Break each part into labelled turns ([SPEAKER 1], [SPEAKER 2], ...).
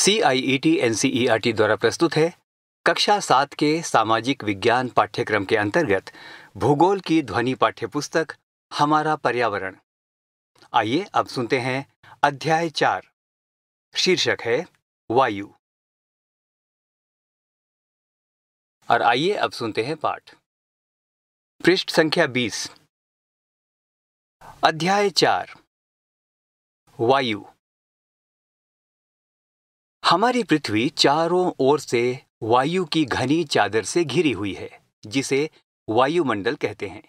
[SPEAKER 1] C I E T N C E R T द्वारा प्रस्तुत है कक्षा सात के सामाजिक विज्ञान पाठ्यक्रम के अंतर्गत भूगोल की ध्वनि पाठ्यपुस्तक हमारा पर्यावरण आइए अब सुनते हैं अध्याय
[SPEAKER 2] चार शीर्षक है वायु और आइए अब सुनते हैं पाठ पृष्ठ संख्या बीस अध्याय चार वायु
[SPEAKER 1] हमारी पृथ्वी चारों ओर से वायु की घनी चादर से घिरी हुई है जिसे वायुमंडल कहते हैं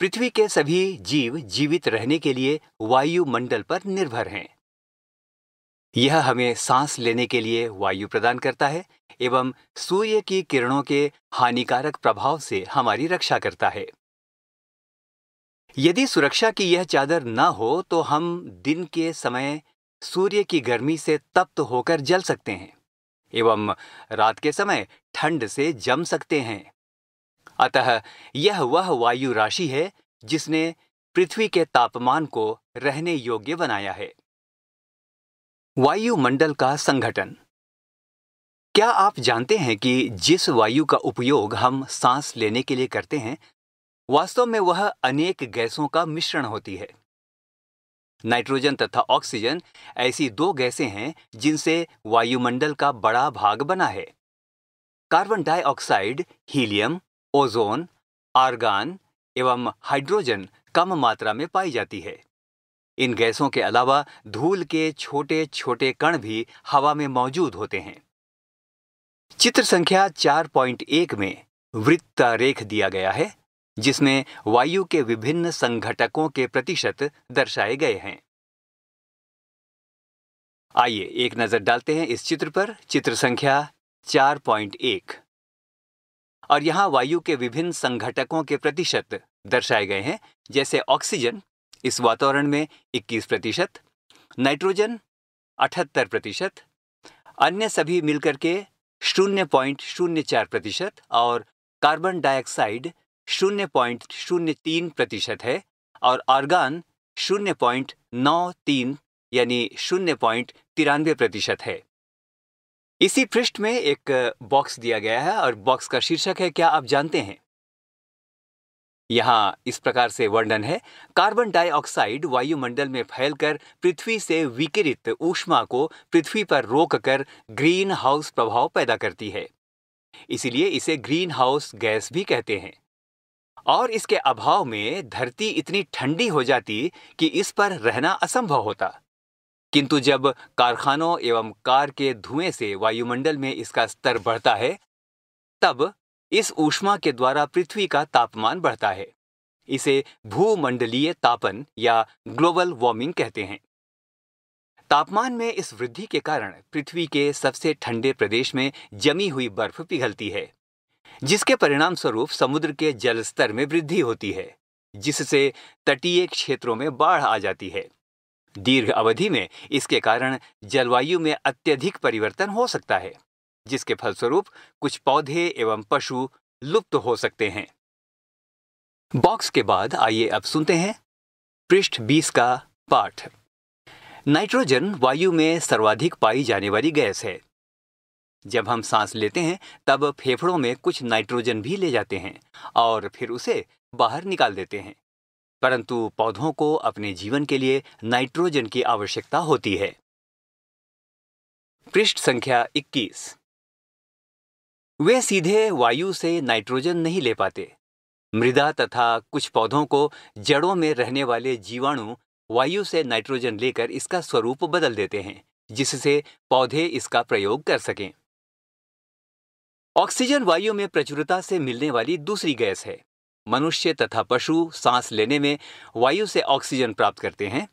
[SPEAKER 1] पृथ्वी के सभी जीव जीवित रहने के लिए वायुमंडल पर निर्भर हैं यह हमें सांस लेने के लिए वायु प्रदान करता है एवं सूर्य की किरणों के हानिकारक प्रभाव से हमारी रक्षा करता है यदि सुरक्षा की यह चादर न हो तो हम दिन के समय सूर्य की गर्मी से तप्त होकर जल सकते हैं एवं रात के समय ठंड से जम सकते हैं अतः यह वह वायु राशि है जिसने पृथ्वी के तापमान को रहने योग्य बनाया है वायुमंडल का संगठन क्या आप जानते हैं कि जिस वायु का उपयोग हम सांस लेने के लिए करते हैं वास्तव में वह अनेक गैसों का मिश्रण होती है नाइट्रोजन तथा ऑक्सीजन ऐसी दो गैसें हैं जिनसे वायुमंडल का बड़ा भाग बना है carbon dioxide helium ozone argon एवं हाइड्रोजन कम मात्रा में पाई जाती है इन गैसों के अलावा धूल के छोटे छोटे कण भी हवा में मौजूद होते हैं चित्र संख्या 4.1 में रेख दिया गया है जिसमें वायु के विभिन्न संघटकों के प्रतिशत दर्शाए गए हैं आइए एक नजर डालते हैं इस चित्र पर चित्र संख्या 4.1 और यहाँ वायु के विभिन्न संघटकों के प्रतिशत दर्शाए गए हैं जैसे ऑक्सीजन इस वातावरण में 21 प्रतिशत नाइट्रोजन 78 प्रतिशत अन्य सभी मिलकर के शून्य पॉइंट शून्य चार प्रतिशत और कार्बन डाइऑक्साइड शून्य पॉइंट शून्य तीन प्रतिशत है और ऑर्गान शून्य पॉइंट नौ तीन यानी शून्य पॉइंट तिरानवे प्रतिशत है इसी पृष्ठ में एक बॉक्स दिया गया है और बॉक्स का शीर्षक है क्या आप जानते हैं यहाँ इस प्रकार से वर्णन है कार्बन डाइऑक्साइड वायुमंडल में फैलकर पृथ्वी से विकिरित ऊष्मा को पृथ्वी पर रोककर ग्रीन हाउस प्रभाव पैदा करती है इसीलिए इसे ग्रीन हाउस गैस भी कहते हैं और इसके अभाव में धरती इतनी ठंडी हो जाती कि इस पर रहना असंभव होता किंतु जब कारखानों एवं कार के धुएं से वायुमंडल में इसका स्तर बढ़ता है तब इस ऊष्मा के द्वारा पृथ्वी का तापमान बढ़ता है इसे भूमंडलीय तापन या ग्लोबल वार्मिंग कहते हैं तापमान में इस वृद्धि के कारण पृथ्वी के सबसे ठंडे प्रदेश में जमी हुई बर्फ पिघलती है जिसके परिणाम स्वरूप समुद्र के जल स्तर में वृद्धि होती है जिससे तटीय क्षेत्रों में बाढ़ आ जाती है दीर्घ अवधि में इसके कारण जलवायु में अत्यधिक परिवर्तन हो सकता है जिसके फलस्वरूप कुछ पौधे एवं पशु लुप्त हो सकते हैं बॉक्स के बाद आइए अब सुनते हैं पृष्ठ 20 का पाठ नाइट्रोजन वायु में सर्वाधिक पाई जाने वाली गैस है जब हम सांस लेते हैं तब फेफड़ों में कुछ नाइट्रोजन भी ले जाते हैं और फिर उसे बाहर निकाल देते हैं परंतु पौधों को अपने जीवन के लिए नाइट्रोजन की आवश्यकता होती है पृष्ठ संख्या 21 वे सीधे वायु से नाइट्रोजन नहीं ले पाते मृदा तथा कुछ पौधों को जड़ों में रहने वाले जीवाणु वायु से नाइट्रोजन लेकर इसका स्वरूप बदल देते हैं जिससे पौधे इसका प्रयोग कर सकें ऑक्सीजन वायु में प्रचुरता से मिलने वाली दूसरी गैस है मनुष्य तथा पशु सांस लेने में वायु से ऑक्सीजन प्राप्त करते हैं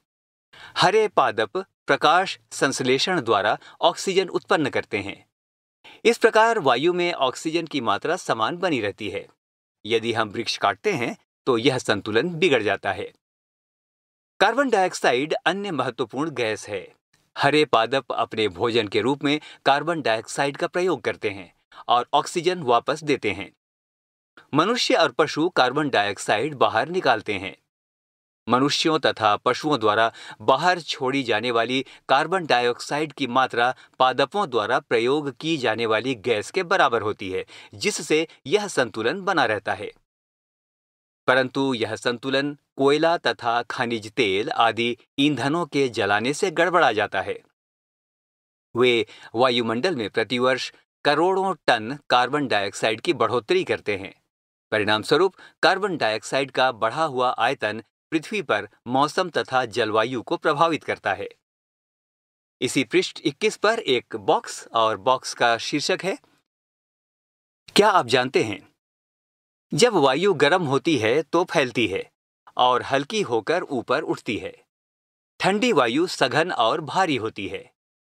[SPEAKER 1] हरे पादप प्रकाश संश्लेषण द्वारा ऑक्सीजन उत्पन्न करते हैं इस प्रकार वायु में ऑक्सीजन की मात्रा समान बनी रहती है यदि हम वृक्ष काटते हैं तो यह संतुलन बिगड़ जाता है कार्बन डाइऑक्साइड अन्य महत्वपूर्ण गैस है हरे पादप अपने भोजन के रूप में कार्बन डाइऑक्साइड का प्रयोग करते हैं और ऑक्सीजन वापस देते हैं मनुष्य और पशु कार्बन डाइऑक्साइड बाहर निकालते हैं मनुष्यों तथा पशुओं द्वारा बाहर छोड़ी जाने वाली कार्बन डाइऑक्साइड की मात्रा पादपों द्वारा प्रयोग की जाने वाली गैस के बराबर होती है जिससे यह संतुलन बना रहता है परंतु यह संतुलन कोयला तथा खनिज तेल आदि ईंधनों के जलाने से गड़बड़ा जाता है वे वायुमंडल में प्रतिवर्ष करोड़ों टन कार्बन डाइऑक्साइड की बढ़ोतरी करते हैं परिणाम स्वरूप कार्बन डाइऑक्साइड का बढ़ा हुआ आयतन पृथ्वी पर मौसम तथा जलवायु को प्रभावित करता है इसी पृष्ठ 21 पर एक बॉक्स और बॉक्स का शीर्षक है क्या आप जानते हैं जब वायु गर्म होती है तो फैलती है और हल्की होकर ऊपर उठती है ठंडी वायु सघन और भारी होती है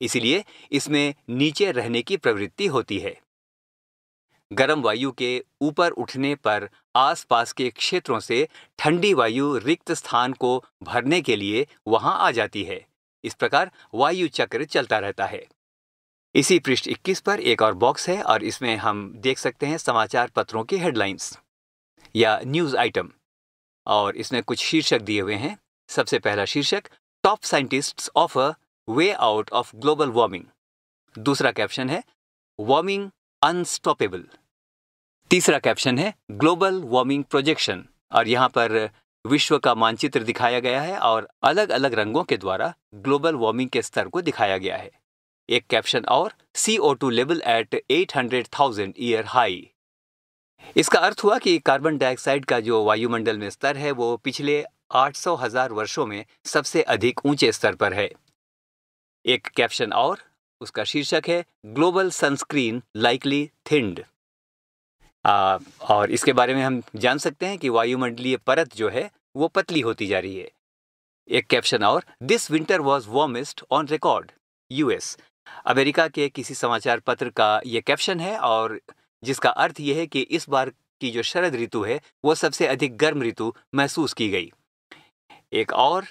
[SPEAKER 1] इसलिए इसमें नीचे रहने की प्रवृत्ति होती है गर्म वायु के ऊपर उठने पर आसपास के क्षेत्रों से ठंडी वायु रिक्त स्थान को भरने के लिए वहां आ जाती है इस प्रकार वायु चक्र चलता रहता है इसी पृष्ठ 21 पर एक और बॉक्स है और इसमें हम देख सकते हैं समाचार पत्रों की हेडलाइंस या न्यूज आइटम और इसमें कुछ शीर्षक दिए हुए हैं सबसे पहला शीर्षक top scientists of way out of global warming दूसरा कैप्शन है वार्मिंग अनस्टॉपेबल तीसरा कैप्शन है ग्लोबल वार्मिंग प्रोजेक्शन और यहाँ पर विश्व का मानचित्र दिखाया गया है और अलग अलग रंगों के द्वारा ग्लोबल वार्मिंग के स्तर को दिखाया गया है एक कैप्शन और C O two level at eight hundred thousand year high इसका अर्थ हुआ कि कार्बन डाइऑक्साइड का जो वायुमंडल में स्तर है वो पिछले आठ सौ हजार वर्षों में सबसे अधिक ऊंचे स्तर पर है एक कैप्शन और उसका शीर्षक है ग्लोबल सनस्क्रीन लाइकली थिंड और इसके बारे में हम जान सकते हैं कि वायुमंडलीय परत जो है वो पतली होती जा रही है एक कैप्शन और this winter was warmest on record US America के किसी समाचार पत्र का ये कैप्शन है और जिसका अर्थ यह है कि इस बार की जो शरद ऋतु है वो सबसे अधिक गर्म ऋतु महसूस की गई एक और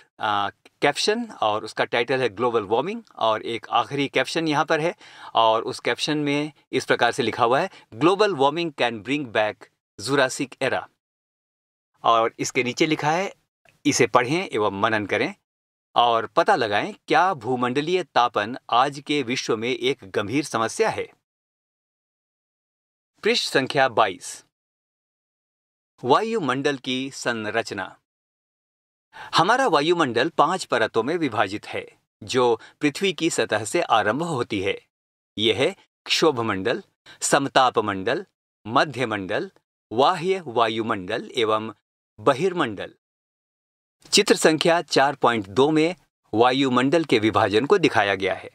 [SPEAKER 1] कैप्शन और उसका टाइटल है ग्लोबल वार्मिंग और एक आखिरी कैप्शन यहाँ पर है और उस कैप्शन में इस प्रकार से लिखा हुआ है global warming can bring back Jurassic era और इसके नीचे लिखा है इसे पढ़ें एवं मनन करें और पता लगाएं क्या भूमंडलीय तापन आज के विश्व में एक गंभीर समस्या है पृष्ठ संख्या 22 वायुमंडल की संरचना हमारा वायुमंडल पांच परतों में विभाजित है जो पृथ्वी की सतह से आरंभ होती है यह है क्षोभमंडल समतापमंडल मध्यमंडल बाह्य वायुमंडल एवं बहिर्मंडल चित्र संख्या 4.2 में वायुमंडल के विभाजन को दिखाया गया है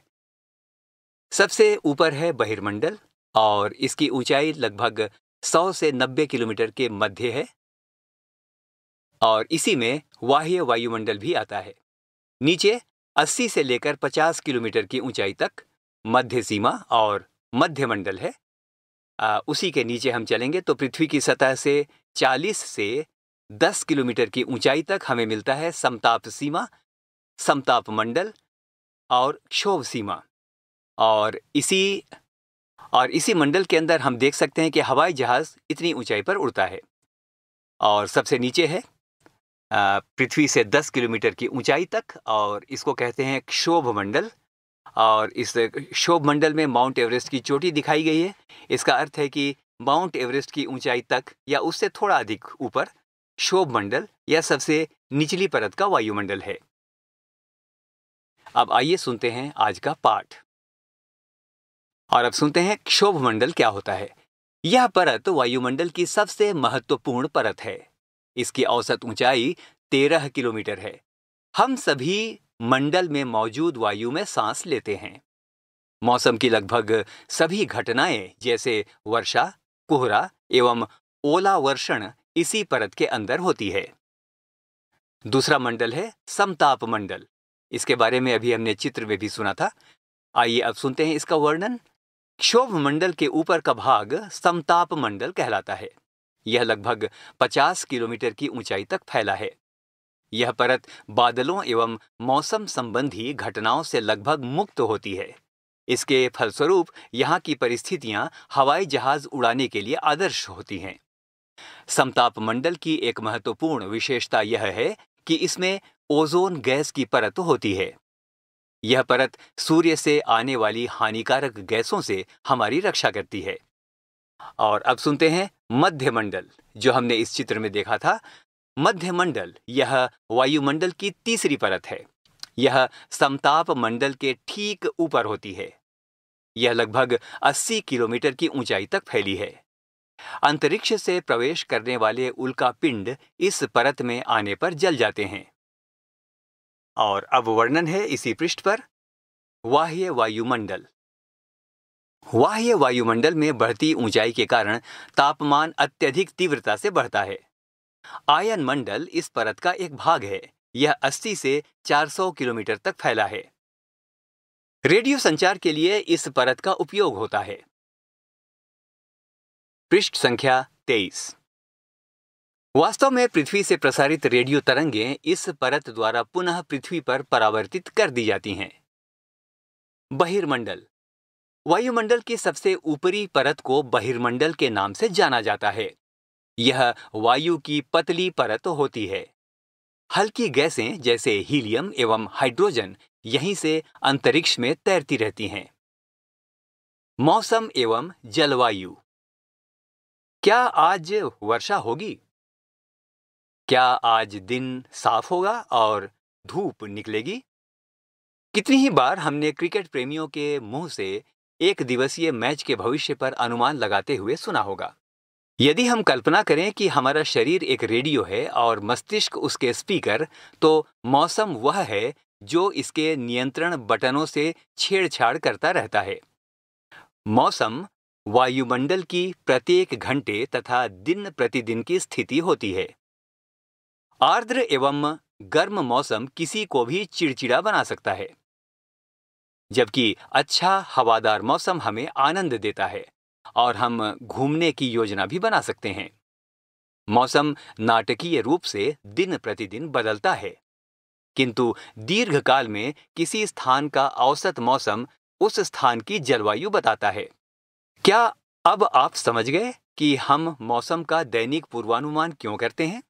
[SPEAKER 1] सबसे ऊपर है बहिर्मंडल और इसकी ऊंचाई लगभग 100 से 90 किलोमीटर के मध्य है और इसी में वाह्य वायुमंडल भी आता है नीचे 80 से लेकर 50 किलोमीटर की ऊंचाई तक मध्य सीमा और मध्य मंडल है आ, उसी के नीचे हम चलेंगे तो पृथ्वी की सतह से 40 से 10 किलोमीटर की ऊंचाई तक हमें मिलता है समताप सीमा समताप मंडल और क्षोभ सीमा और इसी और इसी मंडल के अंदर हम देख सकते हैं कि हवाई जहाज़ इतनी ऊंचाई पर उड़ता है और सबसे नीचे है पृथ्वी से 10 किलोमीटर की ऊंचाई तक और इसको कहते हैं क्षोभ मंडल और इस क्षोभ मंडल में माउंट एवरेस्ट की चोटी दिखाई गई है इसका अर्थ है कि माउंट एवरेस्ट की ऊंचाई तक या उससे थोड़ा अधिक ऊपर क्षोभ मंडल या सबसे निचली परत का वायुमंडल है अब आइए सुनते हैं आज का पाठ और अब सुनते हैं क्षोभ मंडल क्या होता है यह परत वायुमंडल की सबसे महत्वपूर्ण परत है इसकी औसत ऊंचाई तेरह किलोमीटर है हम सभी मंडल में मौजूद वायु में सांस लेते हैं मौसम की लगभग सभी घटनाएं जैसे वर्षा कोहरा एवं ओलावर्षण इसी परत के अंदर होती है दूसरा मंडल है समताप मंडल इसके बारे में अभी हमने चित्र में भी सुना था आइए अब सुनते हैं इसका वर्णन क्षोभ मंडल के ऊपर का भाग समताप मंडल कहलाता है यह लगभग 50 किलोमीटर की ऊंचाई तक फैला है यह परत बादलों एवं मौसम संबंधी घटनाओं से लगभग मुक्त होती है इसके फलस्वरूप यहाँ की परिस्थितियाँ हवाई जहाज उड़ाने के लिए आदर्श होती हैं समताप मंडल की एक महत्वपूर्ण विशेषता यह है कि इसमें ओजोन गैस की परत होती है यह परत सूर्य से आने वाली हानिकारक गैसों से हमारी रक्षा करती है और अब सुनते हैं मध्य मंडल जो हमने इस चित्र में देखा था मध्य मंडल यह वायुमंडल की तीसरी परत है यह समताप मंडल के ठीक ऊपर होती है यह लगभग 80 किलोमीटर की ऊंचाई तक फैली है अंतरिक्ष से प्रवेश करने वाले उल्का पिंड इस परत में आने पर जल जाते हैं और अब वर्णन है इसी पृष्ठ पर वाह्य वायुमंडल बाह्य वायुमंडल में बढ़ती ऊंचाई के कारण तापमान अत्यधिक तीव्रता से बढ़ता है आयन मंडल इस परत का एक भाग है यह 80 से 400 किलोमीटर तक फैला है रेडियो संचार के लिए इस परत का उपयोग होता है पृष्ठ संख्या 23 वास्तव में पृथ्वी से प्रसारित रेडियो तरंगें इस परत द्वारा पुनः पृथ्वी पर परावर्तित कर दी जाती हैं बहिर्मंडल वायुमंडल की सबसे ऊपरी परत को बहिर्मंडल के नाम से जाना जाता है यह वायु की पतली परत होती है हल्की गैसें जैसे हीलियम एवं हाइड्रोजन यहीं से अंतरिक्ष में तैरती रहती हैं मौसम एवं जलवायु क्या आज वर्षा होगी क्या आज दिन साफ होगा और धूप निकलेगी कितनी ही बार हमने क्रिकेट प्रेमियों के मुंह से एक दिवसीय मैच के भविष्य पर अनुमान लगाते हुए सुना होगा यदि हम कल्पना करें कि हमारा शरीर एक रेडियो है और मस्तिष्क उसके स्पीकर तो मौसम वह है जो इसके नियंत्रण बटनों से छेड़छाड़ करता रहता है मौसम वायुमंडल की प्रत्येक घंटे तथा दिन प्रतिदिन की स्थिति होती है आर्द्र एवं गर्म मौसम किसी को भी चिड़चिड़ा बना सकता है जबकि अच्छा हवादार मौसम हमें आनंद देता है और हम घूमने की योजना भी बना सकते हैं मौसम नाटकीय रूप से दिन प्रतिदिन बदलता है किंतु दीर्घकाल में किसी स्थान का औसत मौसम उस स्थान की जलवायु बताता है क्या अब आप समझ गए कि हम मौसम का दैनिक पूर्वानुमान क्यों करते हैं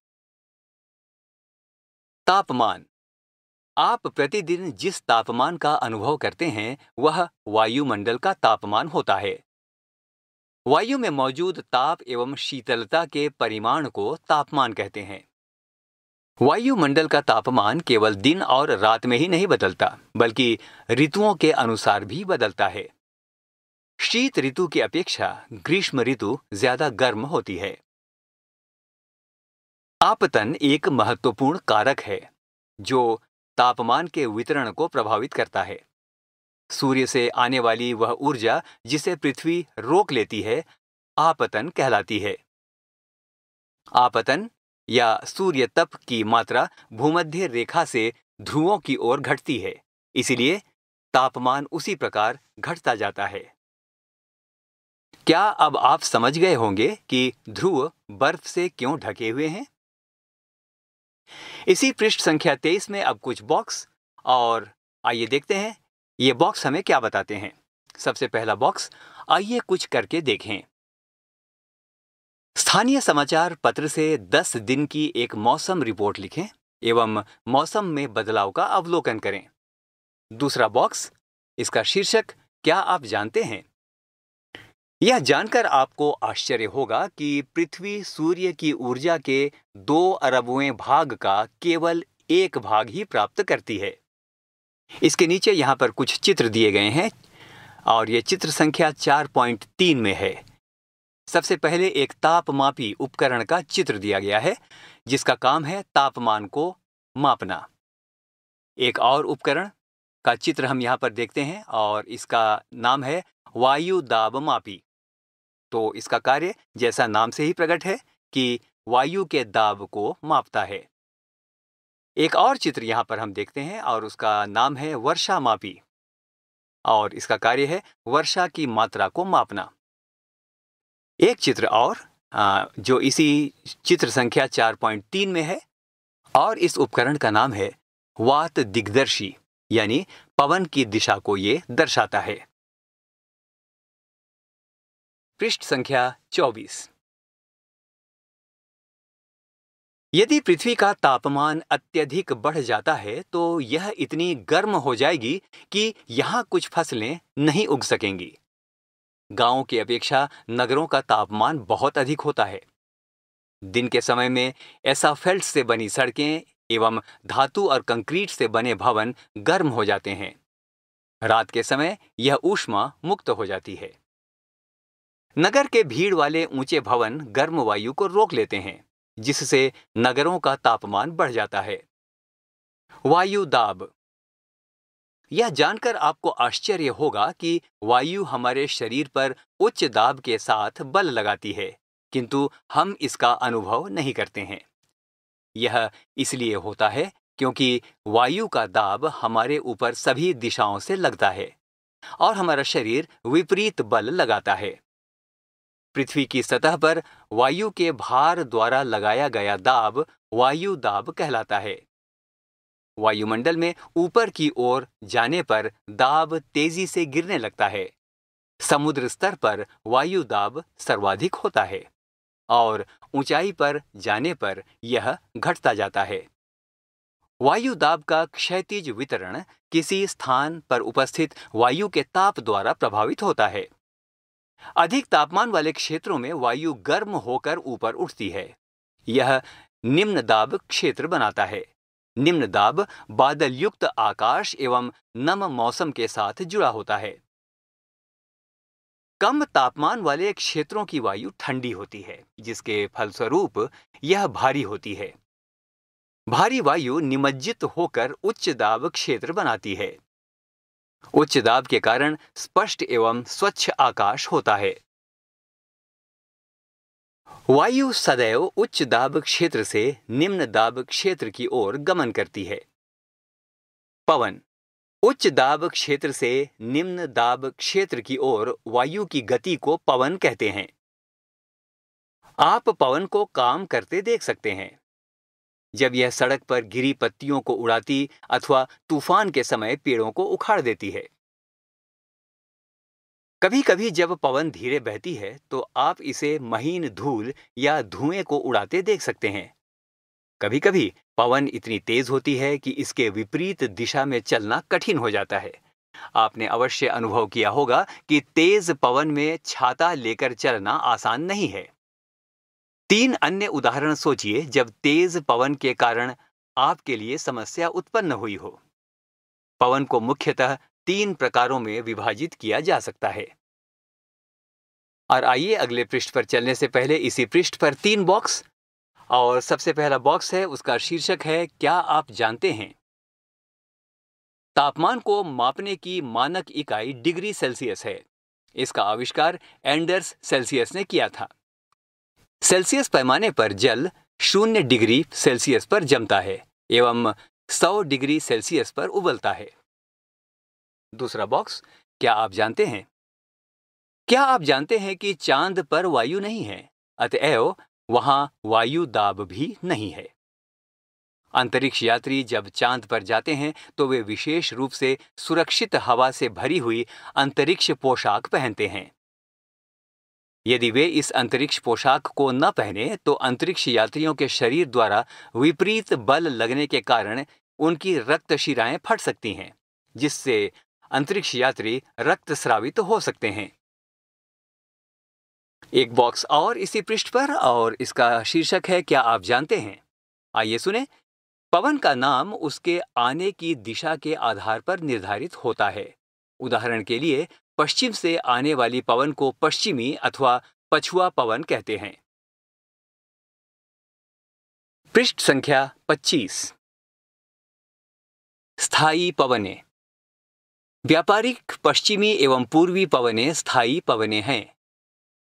[SPEAKER 1] तापमान आप प्रतिदिन जिस तापमान का अनुभव करते हैं वह वायुमंडल का तापमान होता है वायु में मौजूद ताप एवं शीतलता के परिमाण को तापमान कहते हैं वायुमंडल का तापमान केवल दिन और रात में ही नहीं बदलता बल्कि ऋतुओं के अनुसार भी बदलता है शीत ऋतु की अपेक्षा ग्रीष्म ऋतु ज्यादा गर्म होती है आपतन एक महत्वपूर्ण कारक है जो तापमान के वितरण को प्रभावित करता है सूर्य से आने वाली वह ऊर्जा जिसे पृथ्वी रोक लेती है आपतन कहलाती है आपतन या सूर्य तप की मात्रा भूमध्य रेखा से ध्रुवों की ओर घटती है इसलिए तापमान उसी प्रकार घटता जाता है क्या अब आप समझ गए होंगे कि ध्रुव बर्फ से क्यों ढके हुए हैं इसी पृष्ठ संख्या तेईस में अब कुछ बॉक्स और आइए देखते हैं ये बॉक्स हमें क्या बताते हैं सबसे पहला बॉक्स आइए कुछ करके देखें स्थानीय समाचार पत्र से 10 दिन की एक मौसम रिपोर्ट लिखें एवं मौसम में बदलाव का अवलोकन करें दूसरा बॉक्स इसका शीर्षक क्या आप जानते हैं यह जानकर आपको आश्चर्य होगा कि पृथ्वी सूर्य की ऊर्जा के दो अरबवें भाग का केवल एक भाग ही प्राप्त करती है इसके नीचे यहाँ पर कुछ चित्र दिए गए हैं और ये चित्र संख्या 4.3 में है सबसे पहले एक तापमापी उपकरण का चित्र दिया गया है जिसका काम है तापमान को मापना एक और उपकरण का चित्र हम यहाँ पर देखते हैं और इसका नाम है वायु दाब मापी तो इसका कार्य जैसा नाम से ही प्रकट है कि वायु के दाब को मापता है एक और चित्र यहाँ पर हम देखते हैं और उसका नाम है वर्षा मापी और इसका कार्य है वर्षा की मात्रा को मापना एक चित्र और जो इसी चित्र संख्या 4.3 में है और इस उपकरण का नाम है वात दिग्दर्शी यानी
[SPEAKER 2] पवन की दिशा को ये दर्शाता है
[SPEAKER 1] पृष्ठ संख्या 24 यदि पृथ्वी का तापमान अत्यधिक बढ़ जाता है तो यह इतनी गर्म हो जाएगी कि यहां कुछ फसलें नहीं उग सकेंगी गांव की अपेक्षा नगरों का तापमान बहुत अधिक होता है दिन के समय में ऐसा फेल्ट से बनी सड़कें एवं धातु और कंक्रीट से बने भवन गर्म हो जाते हैं रात के समय यह ऊष्मा मुक्त हो जाती है नगर के भीड़ वाले ऊंचे भवन गर्म वायु को रोक लेते हैं जिससे नगरों का तापमान बढ़ जाता है वायु दाब यह जानकर आपको आश्चर्य होगा कि वायु हमारे शरीर पर उच्च दाब के साथ बल लगाती है किंतु हम इसका अनुभव नहीं करते हैं यह इसलिए होता है क्योंकि वायु का दाब हमारे ऊपर सभी दिशाओं से लगता है और हमारा शरीर विपरीत बल लगाता है पृथ्वी की सतह पर वायु के भार द्वारा लगाया गया दाब वायु दाब कहलाता है वायुमंडल में ऊपर की ओर जाने पर दाब तेजी से गिरने लगता है समुद्र स्तर पर वायु दाब सर्वाधिक होता है और ऊंचाई पर जाने पर यह घटता जाता है वायु दाब का क्षैतिज वितरण किसी स्थान पर उपस्थित वायु के ताप द्वारा प्रभावित होता है अधिक तापमान वाले क्षेत्रों में वायु गर्म होकर ऊपर उठती है यह निम्न दाब क्षेत्र बनाता है निम्न दाब बादल युक्त आकाश एवं नम मौसम के साथ जुड़ा होता है कम तापमान वाले क्षेत्रों की वायु ठंडी होती है जिसके फलस्वरूप यह भारी होती है भारी वायु निमज्जित होकर उच्च दाब क्षेत्र बनाती है उच्च दाब के कारण स्पष्ट एवं स्वच्छ आकाश होता है वायु सदैव उच्च दाब क्षेत्र से निम्न दाब क्षेत्र की ओर गमन करती है पवन उच्च दाब क्षेत्र से निम्न दाब क्षेत्र की ओर वायु की गति को पवन कहते हैं आप पवन को काम करते देख सकते हैं जब यह सड़क पर गिरी पत्तियों को उड़ाती अथवा तूफान के समय पेड़ों को उखाड़ देती है कभी कभी जब पवन धीरे बहती है तो आप इसे महीन धूल या धुएं को उड़ाते देख सकते हैं कभी कभी पवन इतनी तेज होती है कि इसके विपरीत दिशा में चलना कठिन हो जाता है आपने अवश्य अनुभव किया होगा कि तेज पवन में छाता लेकर चलना आसान नहीं है तीन अन्य उदाहरण सोचिए जब तेज पवन के कारण आपके लिए समस्या उत्पन्न हुई हो पवन को मुख्यतः तीन प्रकारों में विभाजित किया जा सकता है और आइए अगले पृष्ठ पर चलने से पहले इसी पृष्ठ पर तीन बॉक्स और सबसे पहला बॉक्स है उसका शीर्षक है क्या आप जानते हैं तापमान को मापने की मानक इकाई डिग्री सेल्सियस है इसका आविष्कार एंडर्स सेल्सियस ने किया था सेल्सियस पैमाने पर जल शून्य डिग्री सेल्सियस पर जमता है एवं 100 डिग्री सेल्सियस पर उबलता है दूसरा बॉक्स क्या आप जानते हैं क्या आप जानते हैं कि चांद पर वायु नहीं है अतएव वहां वायु दाब भी नहीं है अंतरिक्ष यात्री जब चांद पर जाते हैं तो वे विशेष रूप से सुरक्षित हवा से भरी हुई अंतरिक्ष पोशाक पहनते हैं यदि वे इस अंतरिक्ष पोशाक को न पहने तो अंतरिक्ष यात्रियों के शरीर द्वारा विपरीत बल लगने के कारण उनकी रक्त शिराएं फट सकती हैं जिससे अंतरिक्ष यात्री रक्त स्रावित तो हो सकते हैं एक बॉक्स और इसी पृष्ठ पर और इसका शीर्षक है क्या आप जानते हैं आइए सुने पवन का नाम उसके आने की दिशा के आधार पर निर्धारित होता है उदाहरण के लिए पश्चिम से आने वाली पवन को पश्चिमी अथवा पछुआ पवन कहते हैं
[SPEAKER 2] पृष्ठ संख्या
[SPEAKER 1] 25 स्थायी पवने व्यापारिक पश्चिमी एवं पूर्वी पवने स्थायी पवने हैं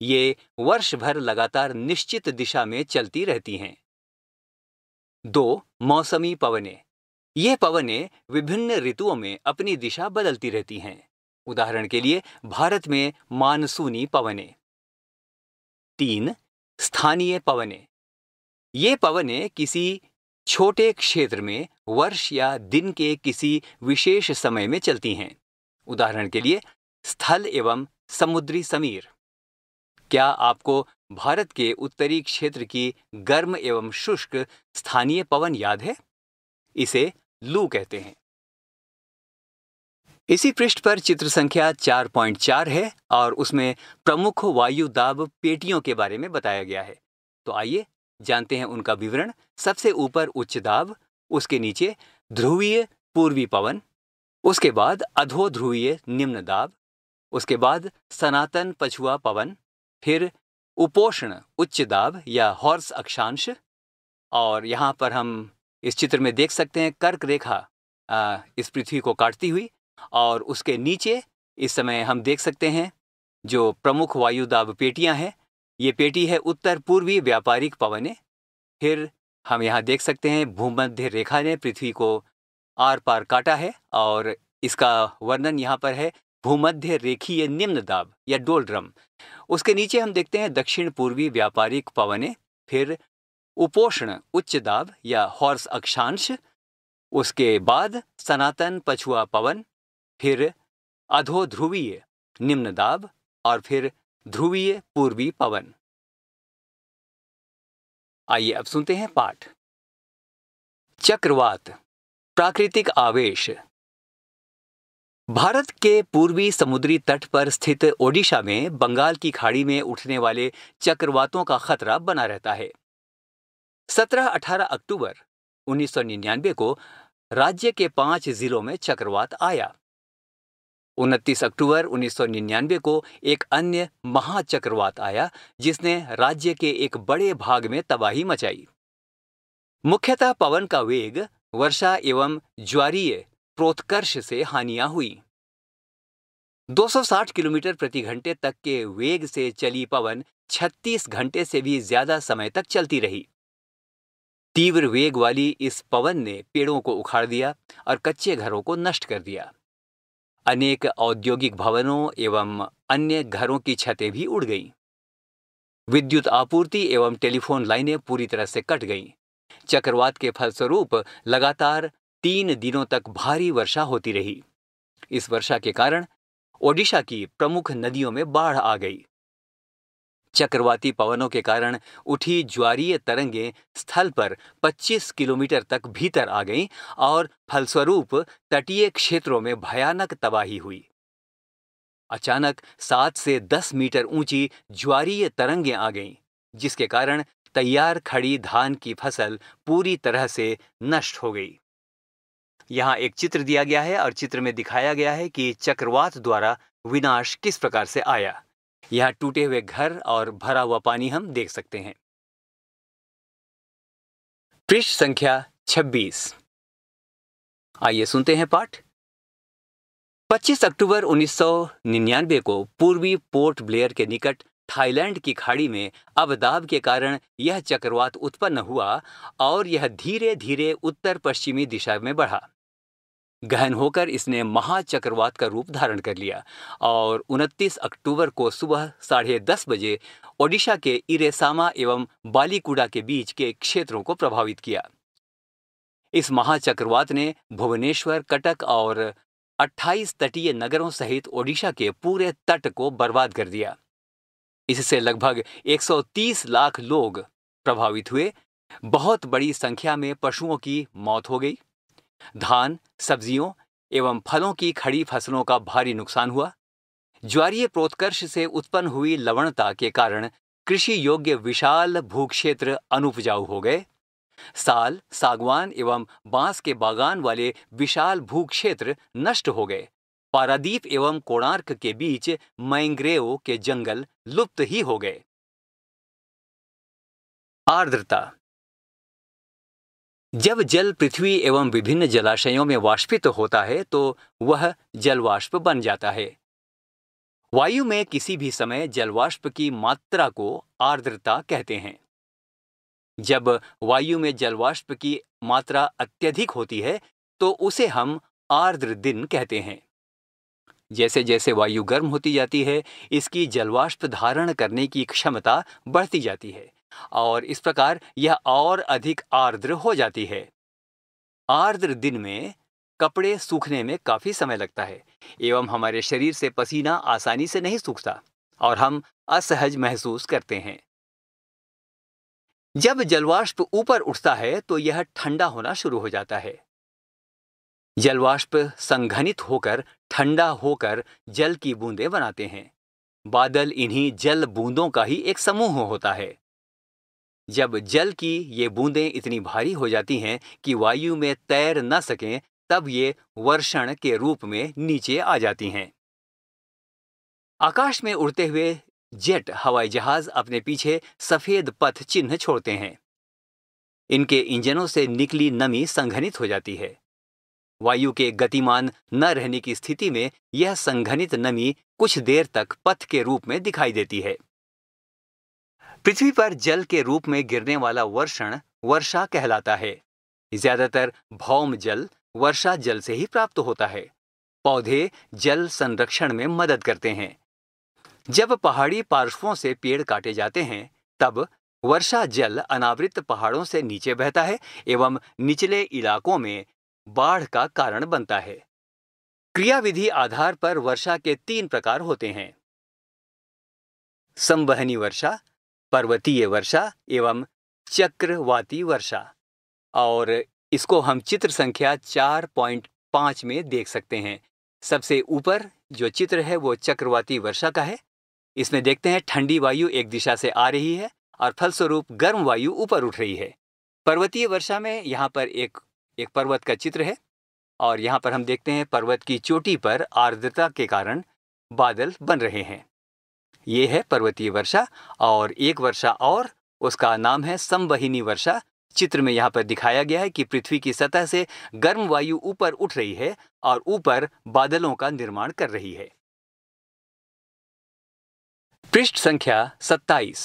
[SPEAKER 1] ये वर्ष भर लगातार निश्चित दिशा में चलती रहती हैं दो मौसमी पवने ये पवने विभिन्न ऋतुओं में अपनी दिशा बदलती रहती हैं उदाहरण के लिए भारत में मानसूनी पवने तीन स्थानीय पवने ये पवने किसी छोटे क्षेत्र में वर्ष या दिन के किसी विशेष समय में चलती हैं उदाहरण के लिए स्थल एवं समुद्री समीर क्या आपको भारत के उत्तरी क्षेत्र की गर्म एवं शुष्क स्थानीय पवन याद है इसे लू कहते हैं इसी पृष्ठ पर चित्र संख्या 4.4 है और उसमें प्रमुख वायु दाब पेटियों के बारे में बताया गया है तो आइए जानते हैं उनका विवरण सबसे ऊपर उच्च दाब उसके नीचे ध्रुवीय पूर्वी पवन उसके बाद अधो ध्रुवीय निम्न दाब उसके बाद सनातन पछुआ पवन फिर उपोषण उच्च दाब या हॉर्स अक्षांश और यहाँ पर हम इस चित्र में देख सकते हैं कर्क रेखा इस पृथ्वी को काटती हुई और उसके नीचे इस समय हम देख सकते हैं जो प्रमुख वायुदाब पेटियां हैं ये पेटी है उत्तर पूर्वी व्यापारिक पवने फिर हम यहाँ देख सकते हैं भूमध्य रेखा ने पृथ्वी को आर पार काटा है और इसका वर्णन यहाँ पर है भूमध्य रेखीय निम्न दाब या डोलड्रम उसके नीचे हम देखते हैं दक्षिण पूर्वी व्यापारिक पवने फिर उपोषण उच्च दाब या हॉर्स अक्षांश उसके बाद सनातन पछुआ पवन फिर अधोध्रुवीय निम्न दाब और फिर ध्रुवीय पूर्वी पवन आइए अब सुनते हैं पाठ चक्रवात प्राकृतिक आवेश भारत के पूर्वी समुद्री तट पर स्थित ओडिशा में बंगाल की खाड़ी में उठने वाले चक्रवातों का खतरा बना रहता है 17-18 अक्टूबर 1999 को राज्य के पांच जिलों में चक्रवात आया उनतीस अक्टूबर 1999 को एक अन्य महाचक्रवात आया जिसने राज्य के एक बड़े भाग में तबाही मचाई मुख्यतः पवन का वेग वर्षा एवं ज्वारीय प्रोत्कर्ष से हानियां हुई 260 किलोमीटर प्रति घंटे तक के वेग से चली पवन 36 घंटे से भी ज्यादा समय तक चलती रही तीव्र वेग वाली इस पवन ने पेड़ों को उखाड़ दिया और कच्चे घरों को नष्ट कर दिया अनेक औद्योगिक भवनों एवं अन्य घरों की छतें भी उड़ गईं विद्युत आपूर्ति एवं टेलीफोन लाइनें पूरी तरह से कट गईं चक्रवात के फलस्वरूप लगातार तीन दिनों तक भारी वर्षा होती रही इस वर्षा के कारण ओडिशा की प्रमुख नदियों में बाढ़ आ गई चक्रवाती पवनों के कारण उठी ज्वारीय तरंगे स्थल पर 25 किलोमीटर तक भीतर आ गईं और फलस्वरूप तटीय क्षेत्रों में भयानक तबाही हुई अचानक सात से दस मीटर ऊंची ज्वारीय तरंगे आ गईं जिसके कारण तैयार खड़ी धान की फसल पूरी तरह से नष्ट हो गई यहाँ एक चित्र दिया गया है और चित्र में दिखाया गया है कि चक्रवात द्वारा विनाश किस प्रकार से आया यहाँ टूटे हुए घर और भरा हुआ पानी हम देख सकते हैं पृष्ठ संख्या 26 आइए सुनते हैं पाठ 25 अक्टूबर 1999 को पूर्वी पोर्ट ब्लेयर के निकट थाईलैंड की खाड़ी में अवदाब के कारण यह चक्रवात उत्पन्न हुआ और यह धीरे धीरे उत्तर पश्चिमी दिशा में बढ़ा गहन होकर इसने महाचक्रवात का रूप धारण कर लिया और 29 अक्टूबर को सुबह साढ़े दस बजे ओडिशा के इरेसामा एवं बालीकुडा के बीच के क्षेत्रों को प्रभावित किया इस महाचक्रवात ने भुवनेश्वर कटक और 28 तटीय नगरों सहित ओडिशा के पूरे तट को बर्बाद कर दिया इससे लगभग 130 लाख लोग प्रभावित हुए बहुत बड़ी संख्या में पशुओं की मौत हो गई धान सब्जियों एवं फलों की खड़ी फसलों का भारी नुकसान हुआ ज्वारीय प्रोत्कर्ष से उत्पन्न हुई लवणता के कारण कृषि योग्य विशाल भूक्षेत्र अनुपजाऊ हो गए साल सागवान एवं बांस के बागान वाले विशाल भूक्षेत्र नष्ट हो गए पारादीप एवं कोणार्क के बीच मैंग्रेव के जंगल लुप्त ही हो
[SPEAKER 2] गए आर्द्रता
[SPEAKER 1] जब जल पृथ्वी एवं विभिन्न जलाशयों में वाष्पित होता है तो वह जलवाष्प बन जाता है वायु में किसी भी समय जलवाष्प की मात्रा को आर्द्रता कहते हैं जब वायु में जलवाष्प की मात्रा अत्यधिक होती है तो उसे हम आर्द्र दिन कहते हैं जैसे जैसे वायु गर्म होती जाती है इसकी जलवाष्प धारण करने की क्षमता बढ़ती जाती है और इस प्रकार यह और अधिक आर्द्र हो जाती है आर्द्र दिन में कपड़े सूखने में काफी समय लगता है एवं हमारे शरीर से पसीना आसानी से नहीं सूखता और हम असहज महसूस करते हैं जब जलवाष्प ऊपर उठता है तो यह ठंडा होना शुरू हो जाता है जलवाष्प संघनित होकर ठंडा होकर जल की बूंदें बनाते हैं बादल इन्हीं जल बूंदों का ही एक समूह होता है जब जल की ये बूंदें इतनी भारी हो जाती हैं कि वायु में तैर न सकें तब ये वर्षण के रूप में नीचे आ जाती हैं आकाश में उड़ते हुए जेट हवाई जहाज अपने पीछे सफेद पथ चिन्ह छोड़ते हैं इनके इंजनों से निकली नमी संघनित हो जाती है वायु के गतिमान न रहने की स्थिति में यह संघनित नमी कुछ देर तक पथ के रूप में दिखाई देती है पृथ्वी पर जल के रूप में गिरने वाला वर्षण वर्षा कहलाता है ज्यादातर भौम जल वर्षा जल से ही प्राप्त होता है पौधे जल संरक्षण में मदद करते हैं जब पहाड़ी पार्श्वों से पेड़ काटे जाते हैं तब वर्षा जल अनावृत पहाड़ों से नीचे बहता है एवं निचले इलाकों में बाढ़ का कारण बनता है क्रियाविधि आधार पर वर्षा के तीन प्रकार होते हैं संवहनी वर्षा पर्वतीय वर्षा एवं चक्रवाती वर्षा और इसको हम चित्र संख्या चार पॉइंट पाँच में देख सकते हैं सबसे ऊपर जो चित्र है वो चक्रवाती वर्षा का है इसमें देखते हैं ठंडी वायु एक दिशा से आ रही है और फलस्वरूप गर्म वायु ऊपर उठ रही है पर्वतीय वर्षा में यहाँ पर एक एक पर्वत का चित्र है और यहाँ पर हम देखते हैं पर्वत की चोटी पर आर्द्रता के कारण बादल बन रहे हैं ये है पर्वतीय वर्षा और एक वर्षा और उसका नाम है संवहिनी वर्षा चित्र में यहाँ पर दिखाया गया है कि पृथ्वी की सतह से गर्म वायु ऊपर उठ रही है और ऊपर बादलों का निर्माण कर रही है पृष्ठ संख्या 27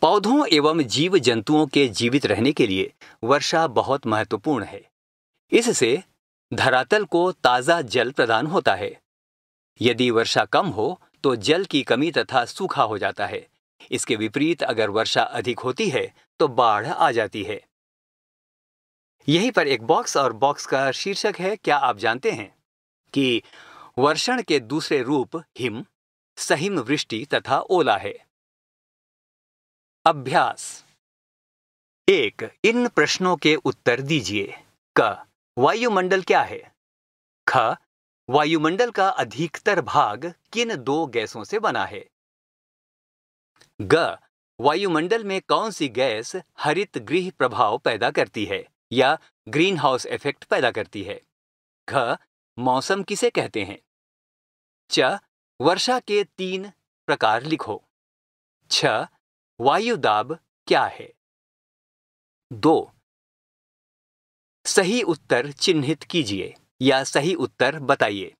[SPEAKER 1] पौधों एवं जीव जंतुओं के जीवित रहने के लिए वर्षा बहुत महत्वपूर्ण है इससे धरातल को ताजा जल प्रदान होता है यदि वर्षा कम हो तो जल की कमी तथा सूखा हो जाता है इसके विपरीत अगर वर्षा अधिक होती है तो बाढ़ आ जाती है यहीं पर एक बॉक्स और बॉक्स का शीर्षक है क्या आप जानते हैं कि वर्षण के दूसरे रूप हिम सहिम वृष्टि तथा ओला है अभ्यास एक इन प्रश्नों के उत्तर दीजिए क वायुमंडल क्या है ख वायुमंडल का अधिकतर भाग किन दो गैसों से बना है ग वायुमंडल में कौन सी गैस हरित गृह प्रभाव पैदा करती है या ग्रीन हाउस इफेक्ट पैदा करती है घ मौसम किसे कहते हैं च वर्षा के तीन प्रकार लिखो
[SPEAKER 2] छ वायु दाब क्या है दो
[SPEAKER 1] सही उत्तर चिन्हित कीजिए या सही उत्तर बताइए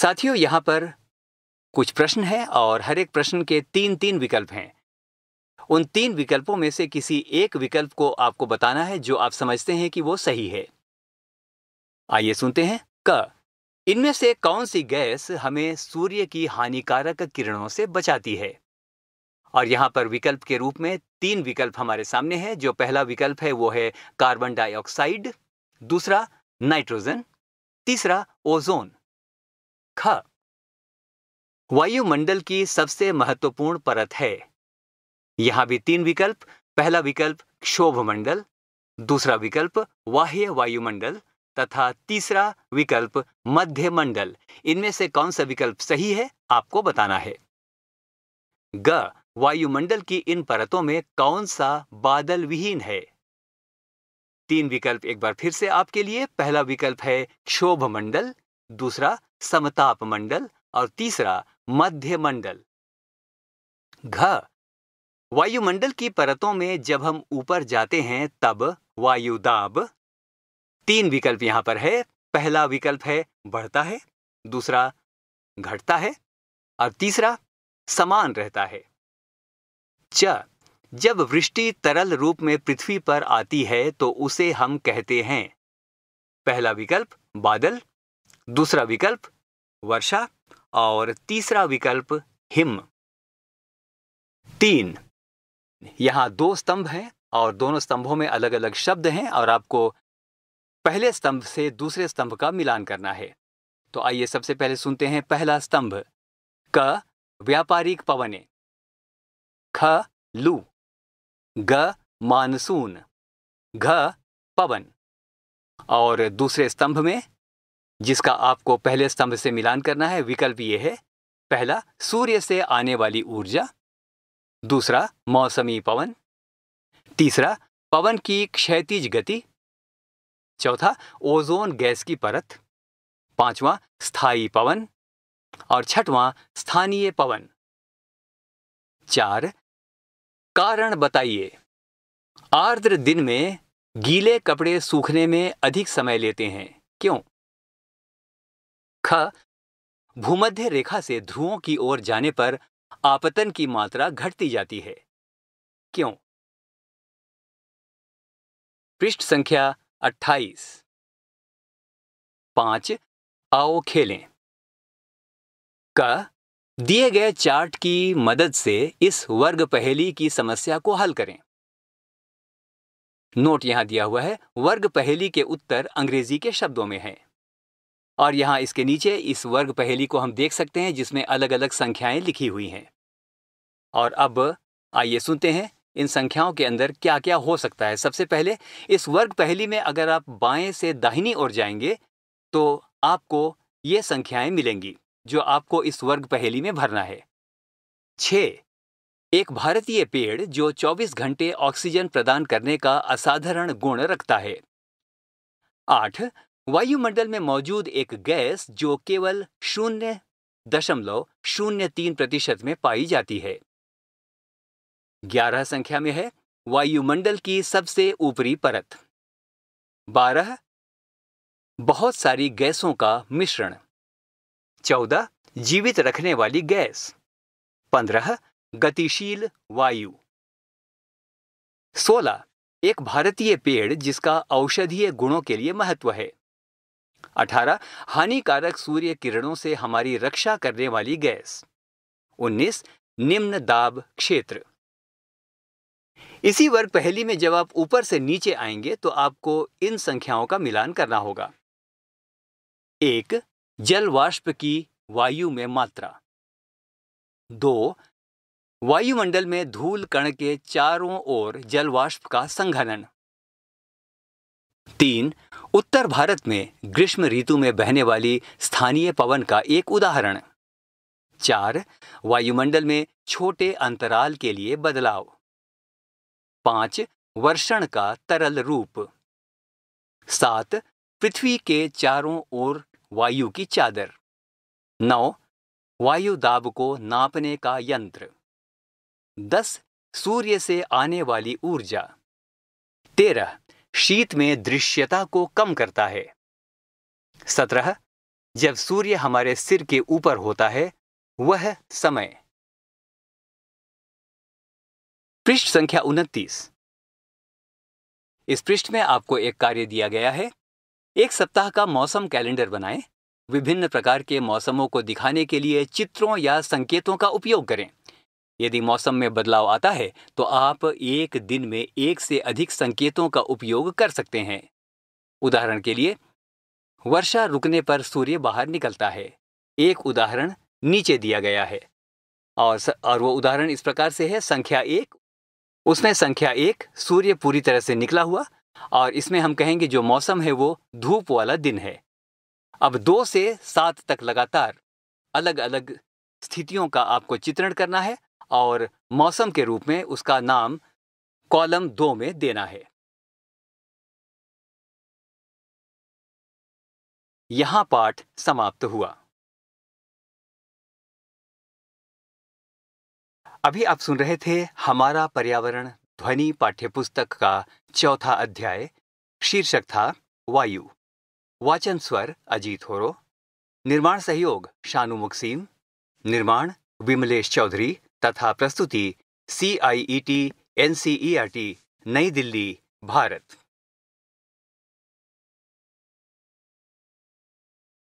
[SPEAKER 1] साथियों यहां पर कुछ प्रश्न है और हर एक प्रश्न के तीन तीन विकल्प हैं उन तीन विकल्पों में से किसी एक विकल्प को आपको बताना है जो आप समझते हैं कि वो सही है आइए सुनते हैं क इनमें से कौन सी गैस हमें सूर्य की हानिकारक किरणों से बचाती है और यहां पर विकल्प के रूप में तीन विकल्प हमारे सामने हैं जो पहला विकल्प है वो है कार्बन डाइऑक्साइड दूसरा नाइट्रोजन तीसरा ओजोन ख वायुमंडल की सबसे महत्वपूर्ण परत है यहां भी तीन विकल्प पहला विकल्प क्षोभ मंडल दूसरा विकल्प बाह्य वायुमंडल तथा तीसरा विकल्प मध्यमंडल इनमें से कौन सा विकल्प सही है आपको बताना है ग वायुमंडल की इन परतों में कौन सा बादल विहीन है तीन विकल्प एक बार फिर से आपके लिए पहला विकल्प है क्षोभ मंडल दूसरा समताप मंडल और तीसरा मध्य मंडल घ वायुमंडल की परतों में जब हम ऊपर जाते हैं तब वायुदाब तीन विकल्प यहां पर है पहला विकल्प है बढ़ता है दूसरा घटता है और तीसरा समान रहता है च जब वृष्टि तरल रूप में पृथ्वी पर आती है तो उसे हम कहते हैं पहला विकल्प बादल दूसरा विकल्प वर्षा और तीसरा विकल्प हिम तीन यहां दो स्तंभ हैं और दोनों स्तंभों में अलग अलग शब्द हैं और आपको पहले स्तंभ से दूसरे स्तंभ का मिलान करना है तो आइए सबसे पहले सुनते हैं पहला स्तंभ क व्यापारिक पवने ख लू ग मानसून घ पवन और दूसरे स्तंभ में जिसका आपको पहले स्तंभ से मिलान करना है विकल्प ये है पहला सूर्य से आने वाली ऊर्जा दूसरा मौसमी पवन तीसरा पवन की क्षैतिज गति चौथा ओजोन गैस की परत पांचवा स्थायी पवन और छठवां स्थानीय पवन चार कारण बताइए आर्द्र दिन में गीले कपड़े सूखने में अधिक समय लेते हैं क्यों ख भूमध्य रेखा से ध्रुवों की ओर जाने पर आपतन की मात्रा घटती जाती है क्यों
[SPEAKER 2] पृष्ठ संख्या 28 पांच
[SPEAKER 1] आओ खेलें क दिए गए चार्ट की मदद से इस वर्ग पहेली की समस्या को हल करें नोट यहां दिया हुआ है वर्ग पहेली के उत्तर अंग्रेजी के शब्दों में है और यहां इसके नीचे इस वर्ग पहेली को हम देख सकते हैं जिसमें अलग अलग संख्याएं लिखी हुई हैं और अब आइए सुनते हैं इन संख्याओं के अंदर क्या क्या हो सकता है सबसे पहले इस वर्ग पहेली में अगर आप बाएं से दाहिनी ओर जाएंगे तो आपको ये संख्याएं मिलेंगी जो आपको इस वर्ग पहेली में भरना है छ एक भारतीय पेड़ जो 24 घंटे ऑक्सीजन प्रदान करने का असाधारण गुण रखता है आठ वायुमंडल में मौजूद एक गैस जो केवल शून्य दशमलव शून्य तीन प्रतिशत में पाई जाती है ग्यारह संख्या में है वायुमंडल की सबसे ऊपरी परत बारह बहुत सारी गैसों का मिश्रण चौदह जीवित रखने वाली गैस पंद्रह गतिशील वायु सोलह एक भारतीय पेड़ जिसका औषधीय गुणों के लिए महत्व है अठारह हानिकारक सूर्य किरणों से हमारी रक्षा करने वाली गैस उन्नीस निम्न दाब क्षेत्र इसी वर्ग पहली में जब आप ऊपर से नीचे आएंगे तो आपको इन संख्याओं का मिलान करना होगा एक जल वाष्प की वायु में मात्रा दो वायुमंडल में धूल कण के चारों ओर जल वाष्प का संघनन तीन उत्तर भारत में ग्रीष्म ऋतु में बहने वाली स्थानीय पवन का एक उदाहरण चार वायुमंडल में छोटे अंतराल के लिए बदलाव पांच वर्षण का तरल रूप सात पृथ्वी के चारों ओर वायु की चादर नौ वायु दाब को नापने का यंत्र दस सूर्य से आने वाली ऊर्जा तेरह शीत में दृश्यता को कम करता है सत्रह जब सूर्य हमारे सिर के ऊपर होता है वह समय
[SPEAKER 2] पृष्ठ संख्या उनतीस
[SPEAKER 1] इस पृष्ठ में आपको एक कार्य दिया गया है एक सप्ताह का मौसम कैलेंडर बनाएं विभिन्न प्रकार के मौसमों को दिखाने के लिए चित्रों या संकेतों का उपयोग करें यदि मौसम में बदलाव आता है तो आप एक दिन में एक से अधिक संकेतों का उपयोग कर सकते हैं उदाहरण के लिए वर्षा रुकने पर सूर्य बाहर निकलता है एक उदाहरण नीचे दिया गया है और स, और वो उदाहरण इस प्रकार से है संख्या एक उसमें संख्या एक सूर्य पूरी तरह से निकला हुआ और इसमें हम कहेंगे जो मौसम है वो धूप वाला दिन है अब दो से सात तक लगातार अलग अलग स्थितियों का आपको चित्रण करना है और मौसम के रूप में उसका नाम कॉलम दो में देना है
[SPEAKER 2] यहां पाठ समाप्त हुआ
[SPEAKER 1] अभी आप सुन रहे थे हमारा पर्यावरण ध्वनि पाठ्यपुस्तक का चौथा अध्याय शीर्षक था वायु वाचन स्वर अजीत होरो निर्माण सहयोग शानु मुक्सीम निर्माण विमलेश चौधरी तथा प्रस्तुति C I E T N C E R T New Delhi
[SPEAKER 2] Bharat